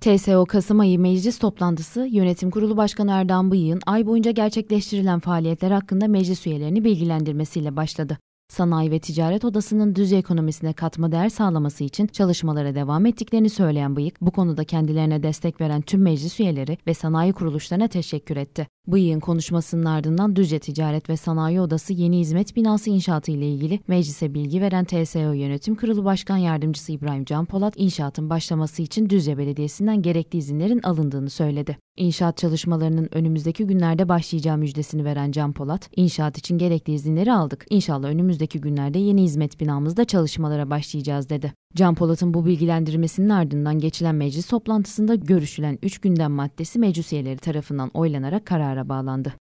TSO Kasım ayı meclis toplantısı Yönetim Kurulu Başkanı Erdoğan Bıyık'ın ay boyunca gerçekleştirilen faaliyetler hakkında meclis üyelerini bilgilendirmesiyle başladı. Sanayi ve Ticaret Odası'nın düzey ekonomisine katma değer sağlaması için çalışmalara devam ettiklerini söyleyen Bıyık, bu konuda kendilerine destek veren tüm meclis üyeleri ve sanayi kuruluşlarına teşekkür etti. Bu Bıyık'ın konuşmasının ardından Düzce Ticaret ve Sanayi Odası Yeni Hizmet Binası inşaatı ile ilgili meclise bilgi veren TSO Yönetim Kurulu Başkan Yardımcısı İbrahim Can Polat, inşaatın başlaması için Düzce Belediyesi'nden gerekli izinlerin alındığını söyledi. İnşaat çalışmalarının önümüzdeki günlerde başlayacağı müjdesini veren Can Polat, inşaat için gerekli izinleri aldık. İnşallah önümüzdeki günlerde yeni hizmet binamızda çalışmalara başlayacağız dedi. Can Polat'ın bu bilgilendirmesinin ardından geçilen meclis toplantısında görüşülen 3 gündem maddesi meclis üyeleri tarafından oylanarak karara bağlandı.